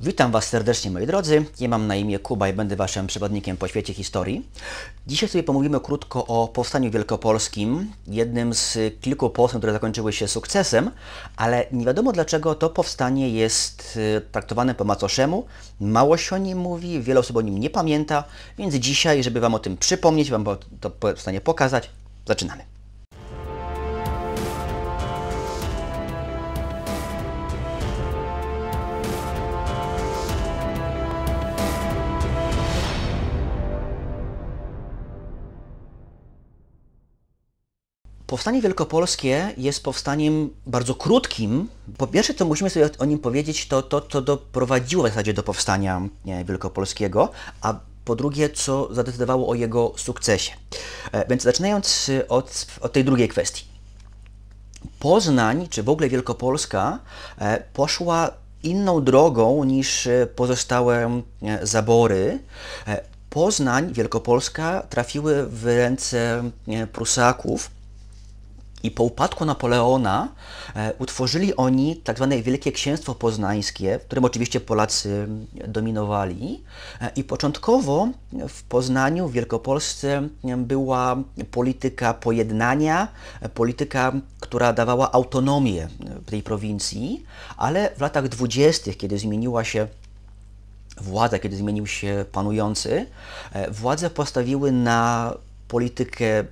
Witam Was serdecznie, moi drodzy. Ja mam na imię Kuba i będę Waszym przewodnikiem po świecie historii. Dzisiaj sobie pomówimy krótko o Powstaniu Wielkopolskim, jednym z kilku powstań, które zakończyły się sukcesem, ale nie wiadomo dlaczego to powstanie jest e, traktowane po macoszemu. Mało się o nim mówi, wiele osób o nim nie pamięta, więc dzisiaj, żeby Wam o tym przypomnieć, Wam to powstanie pokazać, zaczynamy. Powstanie Wielkopolskie jest powstaniem bardzo krótkim. Po pierwsze, co musimy sobie o nim powiedzieć, to to, co doprowadziło w zasadzie do powstania wielkopolskiego, a po drugie, co zadecydowało o jego sukcesie. E, więc zaczynając y, od, od tej drugiej kwestii. Poznań, czy w ogóle Wielkopolska, e, poszła inną drogą niż e, pozostałe zabory. Poznań, Wielkopolska trafiły w ręce Prusaków, i po upadku Napoleona e, utworzyli oni tzw. Tak Wielkie Księstwo Poznańskie, w którym oczywiście Polacy dominowali. E, I początkowo w Poznaniu, w Wielkopolsce e, była polityka pojednania, e, polityka, która dawała autonomię e, tej prowincji, ale w latach dwudziestych, kiedy zmieniła się władza, kiedy zmienił się panujący, władze postawiły na politykę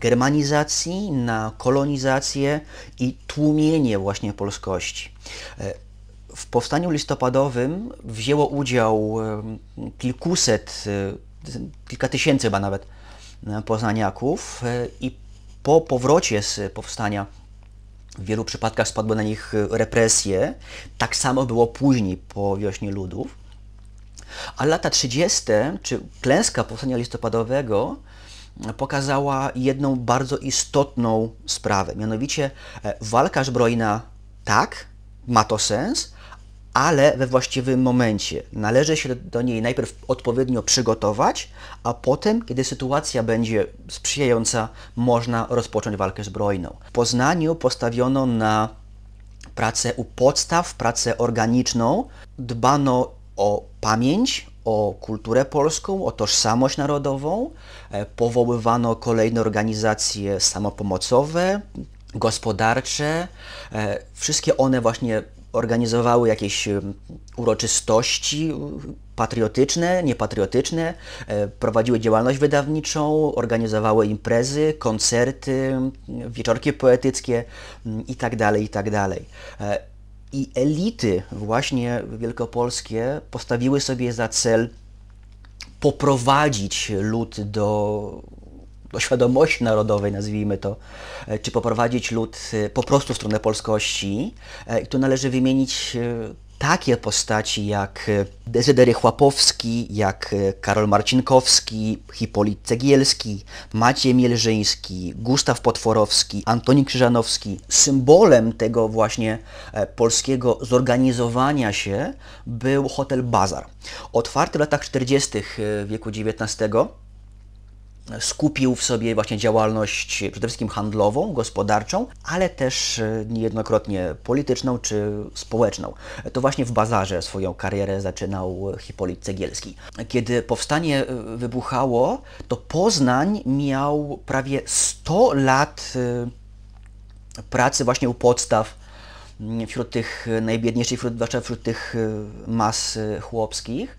germanizacji, na kolonizację i tłumienie właśnie polskości. W powstaniu listopadowym wzięło udział kilkuset, kilka tysięcy chyba nawet poznaniaków e, i po powrocie z powstania w wielu przypadkach spadły na nich represje. Tak samo było później po wiośnie ludów. A lata 30., czy klęska powstania listopadowego, pokazała jedną bardzo istotną sprawę, mianowicie e, walka zbrojna tak, ma to sens, ale we właściwym momencie. Należy się do niej najpierw odpowiednio przygotować, a potem, kiedy sytuacja będzie sprzyjająca, można rozpocząć walkę zbrojną. W Poznaniu postawiono na pracę u podstaw, pracę organiczną, dbano o pamięć, o kulturę polską, o tożsamość narodową. E, powoływano kolejne organizacje samopomocowe, gospodarcze. E, wszystkie one właśnie organizowały jakieś uroczystości patriotyczne, niepatriotyczne, e, prowadziły działalność wydawniczą, organizowały imprezy, koncerty, wieczorki poetyckie itd., mm, itd. Tak i elity właśnie wielkopolskie postawiły sobie za cel poprowadzić lud do, do świadomości narodowej, nazwijmy to, e, czy poprowadzić lud e, po prostu w stronę polskości. E, I tu należy wymienić takie postaci jak Dezydery Chłapowski, jak e, Karol Marcinkowski, Hipolit Cegielski, Maciej Mielżyński, Gustaw Potworowski, Antoni Krzyżanowski. Symbolem tego właśnie e, polskiego zorganizowania się był hotel Bazar. Otwarty w latach 40. E, wieku XIX skupił w sobie właśnie działalność przede wszystkim handlową, gospodarczą, ale też e, niejednokrotnie polityczną czy społeczną. To właśnie w bazarze swoją karierę zaczynał Hipolit Cegielski. Kiedy powstanie e, wybuchało, to Poznań miał prawie 100 lat e, pracy właśnie u podstaw mm, wśród tych najbiedniejszych, wśród, zwłaszcza wśród tych mas chłopskich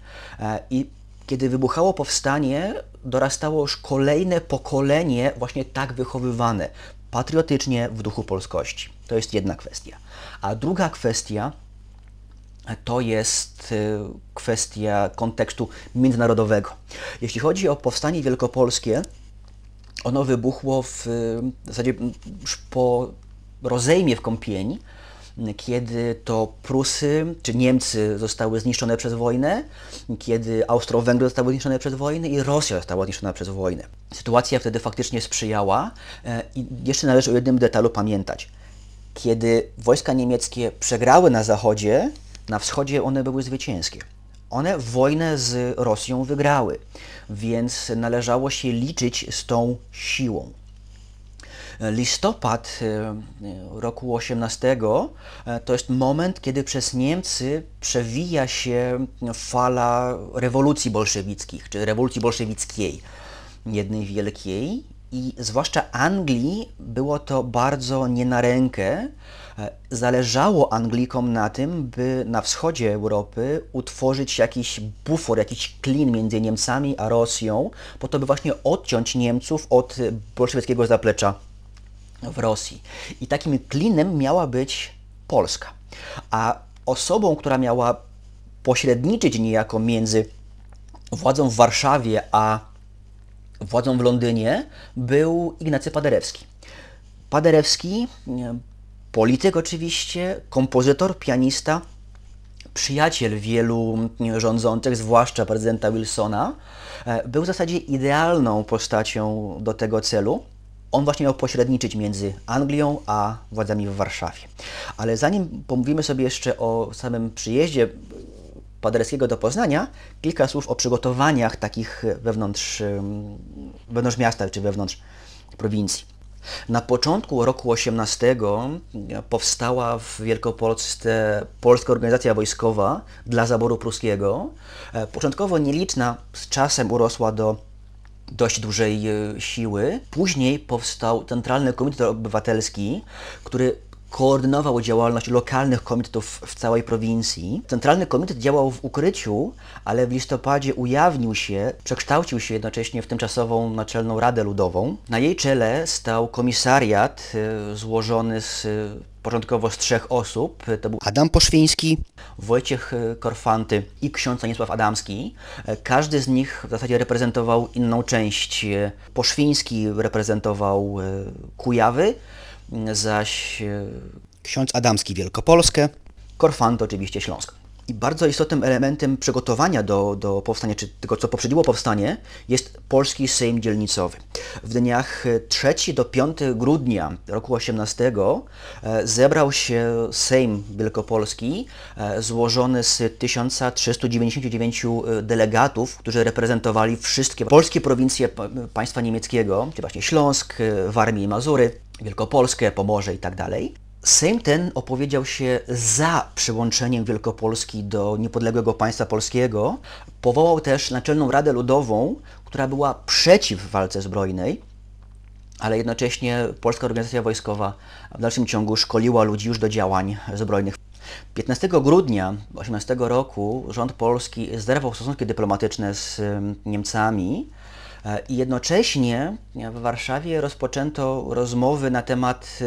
i kiedy wybuchało powstanie, dorastało już kolejne pokolenie właśnie tak wychowywane, patriotycznie w duchu polskości. To jest jedna kwestia. A druga kwestia to jest y, kwestia kontekstu międzynarodowego. Jeśli chodzi o powstanie wielkopolskie, ono wybuchło w, y, w zasadzie już po rozejmie w Kąpieni, kiedy to Prusy czy Niemcy zostały zniszczone przez wojnę, kiedy Austro-Węgry zostały zniszczone przez wojnę i Rosja została zniszczona przez wojnę. Sytuacja wtedy faktycznie sprzyjała e, i jeszcze należy o jednym detalu pamiętać. Kiedy wojska niemieckie przegrały na zachodzie, na wschodzie one były zwycięskie. One wojnę z Rosją wygrały, więc należało się liczyć z tą siłą. Listopad e, e, roku 18 e, to jest moment, kiedy przez Niemcy przewija się fala rewolucji bolszewickich, czy rewolucji bolszewickiej, jednej wielkiej. I zwłaszcza Anglii było to bardzo nie na rękę. Zależało Anglikom na tym, by na wschodzie Europy utworzyć jakiś bufor, jakiś klin między Niemcami a Rosją, po to, by właśnie odciąć Niemców od bolszewickiego zaplecza w Rosji. I takim klinem miała być Polska. A osobą, która miała pośredniczyć niejako między władzą w Warszawie a władzą w Londynie, był Ignacy Paderewski. Paderewski, polityk oczywiście, kompozytor, pianista, przyjaciel wielu rządzących, zwłaszcza prezydenta Wilsona, e, był w zasadzie idealną postacią do tego celu on właśnie miał pośredniczyć między Anglią a władzami w Warszawie. Ale zanim pomówimy sobie jeszcze o samym przyjeździe Paderewskiego do Poznania, kilka słów o przygotowaniach takich wewnątrz, wewnątrz miasta czy wewnątrz prowincji. Na początku roku XVIII e, powstała w Wielkopolsce Polska Organizacja Wojskowa dla Zaboru Pruskiego. E, początkowo nieliczna, z czasem urosła do dość dużej e, siły. Później powstał Centralny Komitet Obywatelski, który koordynował działalność lokalnych komitetów w całej prowincji. Centralny komitet działał w ukryciu, ale w listopadzie ujawnił się, przekształcił się jednocześnie w tymczasową Naczelną Radę Ludową. Na jej czele stał komisariat y, złożony z y, początkowo z trzech osób. To był Adam Poszwiński, Wojciech y, Korfanty i ksiądz Stanisław Adamski. E, każdy z nich w zasadzie reprezentował inną część. E, Poszwiński reprezentował e, Kujawy, zaś e, ksiądz Adamski Wielkopolskę, Korfant oczywiście Śląsk. I bardzo istotnym elementem przygotowania do, do powstania, czy tego, co poprzedziło powstanie, jest Polski Sejm Dzielnicowy. W dniach 3 e, do 5 grudnia roku 18 e, zebrał się Sejm Wielkopolski złożony z 1399 delegatów, którzy reprezentowali wszystkie polskie prowincje państwa niemieckiego, czyli właśnie Śląsk, warmii, i Mazury. Wielkopolskę, Pomorze itd. Tak Sejm ten opowiedział się za przyłączeniem Wielkopolski do niepodległego państwa polskiego. Powołał też Naczelną Radę Ludową, która była przeciw walce zbrojnej, ale jednocześnie Polska Organizacja Wojskowa w dalszym ciągu szkoliła ludzi już do działań zbrojnych. 15 grudnia 18 roku rząd polski zerwał stosunki dyplomatyczne z Niemcami E, I jednocześnie e, w Warszawie rozpoczęto rozmowy na temat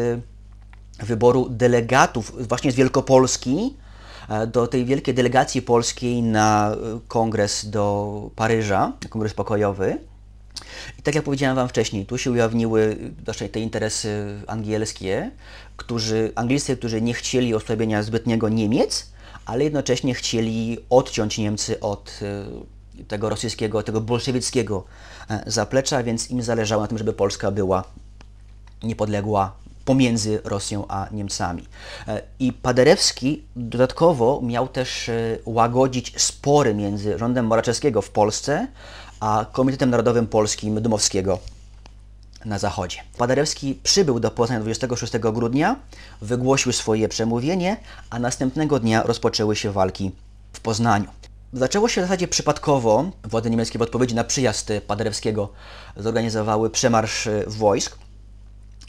e, wyboru delegatów właśnie z Wielkopolski do tej wielkiej delegacji polskiej na kongres do Paryża, kongres pokojowy. I tak jak powiedziałem Wam wcześniej, tu się ujawniły znaczy, te interesy angielskie, którzy, angielscy, którzy nie chcieli osłabienia zbytniego Niemiec, ale jednocześnie chcieli odciąć Niemcy od tego rosyjskiego, tego bolszewickiego e, zaplecza, więc im zależało na tym, żeby Polska była niepodległa pomiędzy Rosją a Niemcami. E, I Paderewski dodatkowo miał też e, łagodzić spory między rządem Moraczewskiego w Polsce a Komitetem Narodowym Polskim Dumowskiego na zachodzie. Paderewski przybył do Poznania 26 grudnia, wygłosił swoje przemówienie, a następnego dnia rozpoczęły się walki w Poznaniu. Zaczęło się w zasadzie przypadkowo. Władze niemieckie w odpowiedzi na przyjazd Paderewskiego zorganizowały przemarsz e, wojsk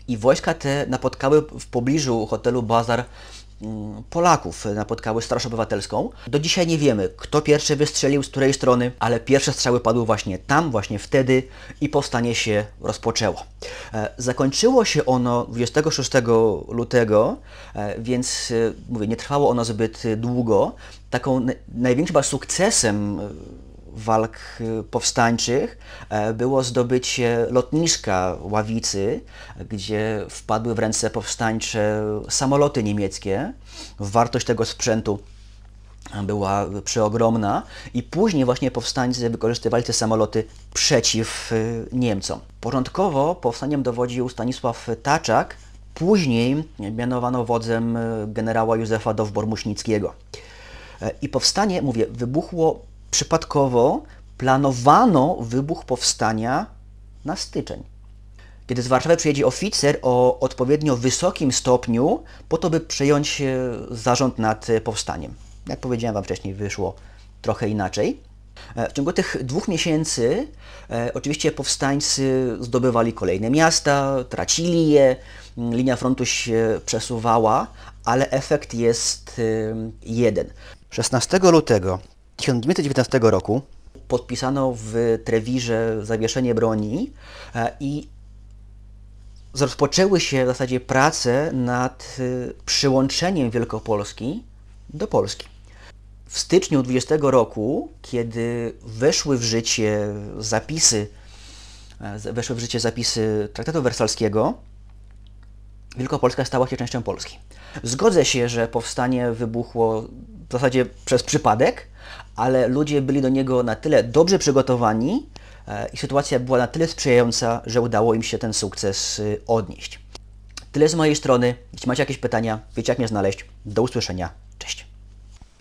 i wojska te napotkały w pobliżu hotelu Bazar Mm, Polaków napotkały Straż Obywatelską. Do dzisiaj nie wiemy, kto pierwszy wystrzelił, z której strony, ale pierwsze strzały padły właśnie tam, właśnie wtedy i powstanie się rozpoczęło. E, zakończyło się ono 26 lutego, e, więc e, mówię, nie trwało ono zbyt długo. Taką największym sukcesem walk y, powstańczych e, było zdobycie lotniska Ławicy, gdzie wpadły w ręce powstańcze samoloty niemieckie. Wartość tego sprzętu była przeogromna i później właśnie powstańcy wykorzystywali te samoloty przeciw y, Niemcom. Początkowo powstaniem dowodził Stanisław Taczak, później mianowano wodzem y, generała Józefa Dowbor-Muśnickiego. E, I powstanie, mówię, wybuchło przypadkowo planowano wybuch powstania na styczeń. Kiedy z Warszawy przyjedzie oficer o odpowiednio wysokim stopniu, po to, by przejąć e, zarząd nad e, powstaniem. Jak powiedziałem Wam wcześniej, wyszło trochę inaczej. E, w ciągu tych dwóch miesięcy e, oczywiście powstańcy zdobywali kolejne miasta, tracili je, linia frontu się przesuwała, ale efekt jest e, jeden. 16 lutego 1919 roku podpisano w Trewirze zawieszenie broni e, i rozpoczęły się w zasadzie prace nad y, przyłączeniem Wielkopolski do Polski. W styczniu 20 roku, kiedy weszły w życie zapisy, e, weszły w życie zapisy Traktatu Wersalskiego, Wielkopolska stała się częścią Polski. Zgodzę się, że powstanie wybuchło w zasadzie przez przypadek, ale ludzie byli do niego na tyle dobrze przygotowani e, i sytuacja była na tyle sprzyjająca, że udało im się ten sukces e, odnieść. Tyle z mojej strony. Jeśli macie jakieś pytania, wiecie jak mnie znaleźć. Do usłyszenia. Cześć.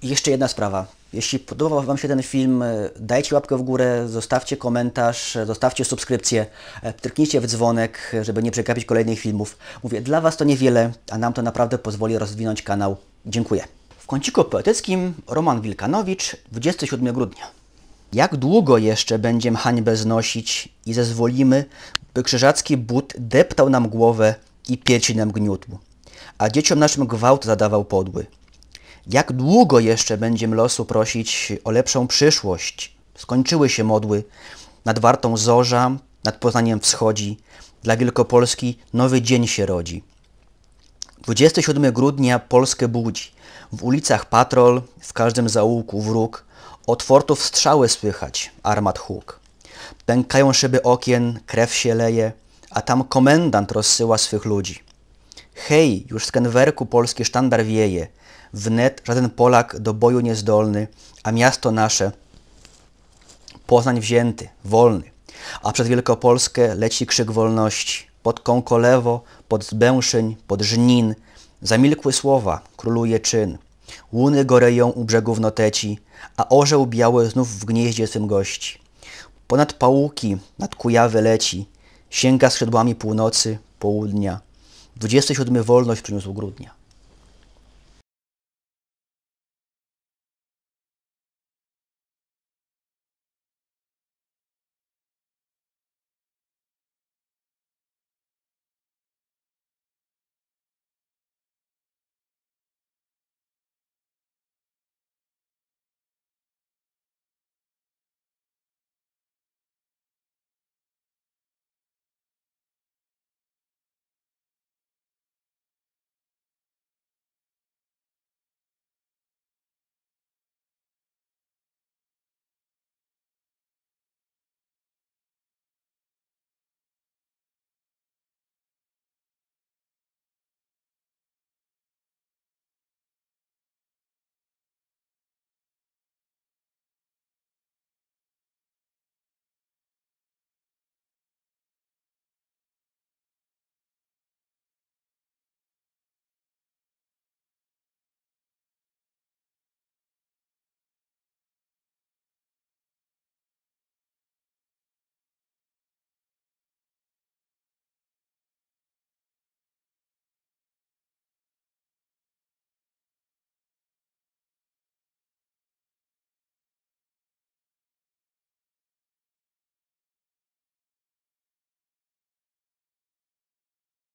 I jeszcze jedna sprawa. Jeśli podobał Wam się ten film, e, dajcie łapkę w górę, zostawcie komentarz, zostawcie subskrypcję, pstryknijcie w dzwonek, żeby nie przegapić kolejnych filmów. Mówię, dla Was to niewiele, a nam to naprawdę pozwoli rozwinąć kanał. Dziękuję. W kąciku poetyckim Roman Wilkanowicz, 27 grudnia. Jak długo jeszcze będziemy hańbę znosić i zezwolimy, by krzyżacki but deptał nam głowę i piersi nam gniótł, a dzieciom naszym gwałt zadawał podły? Jak długo jeszcze będziemy losu prosić o lepszą przyszłość? Skończyły się modły nad wartą zorza, nad Poznaniem wschodzi, dla Wielkopolski nowy dzień się rodzi. 27 grudnia Polskę budzi. W ulicach patrol, w każdym zaułku wróg, od fortów strzały słychać, armat huk. Pękają szyby okien, krew się leje, a tam komendant rozsyła swych ludzi. Hej, już z kenwerku polski sztandar wieje, wnet żaden Polak do boju niezdolny, a miasto nasze, Poznań wzięty, wolny, a przed Wielkopolskę leci krzyk wolności, pod Konkolewo, pod Zbęszyń, pod Żnin, Zamilkły słowa, króluje czyn. Łuny goreją u brzegów noteci, a orzeł biały znów w gnieździe swym gości. Ponad pałuki nad Kujawy leci, sięga skrzydłami północy, południa. 27 wolność przyniósł grudnia.